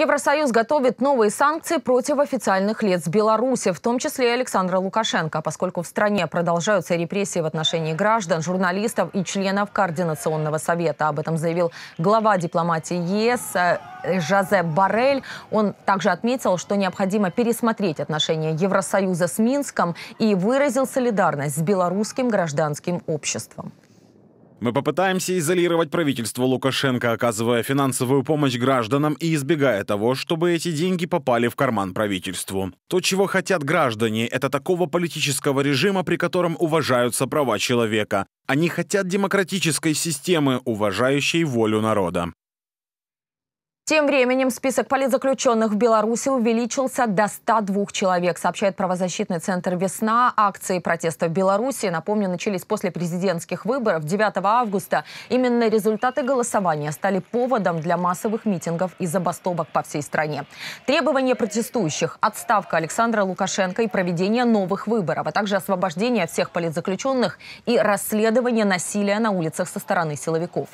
Евросоюз готовит новые санкции против официальных лиц Беларуси, в том числе и Александра Лукашенко, поскольку в стране продолжаются репрессии в отношении граждан, журналистов и членов Координационного совета. Об этом заявил глава дипломатии ЕС э, Жозеп Барель. Он также отметил, что необходимо пересмотреть отношения Евросоюза с Минском и выразил солидарность с белорусским гражданским обществом. Мы попытаемся изолировать правительство Лукашенко, оказывая финансовую помощь гражданам и избегая того, чтобы эти деньги попали в карман правительству. То, чего хотят граждане, это такого политического режима, при котором уважаются права человека. Они хотят демократической системы, уважающей волю народа. Тем временем список политзаключенных в Беларуси увеличился до 102 человек, сообщает правозащитный центр «Весна». Акции протеста в Беларуси, напомню, начались после президентских выборов 9 августа. Именно результаты голосования стали поводом для массовых митингов и забастовок по всей стране. Требования протестующих – отставка Александра Лукашенко и проведение новых выборов, а также освобождение всех политзаключенных и расследование насилия на улицах со стороны силовиков.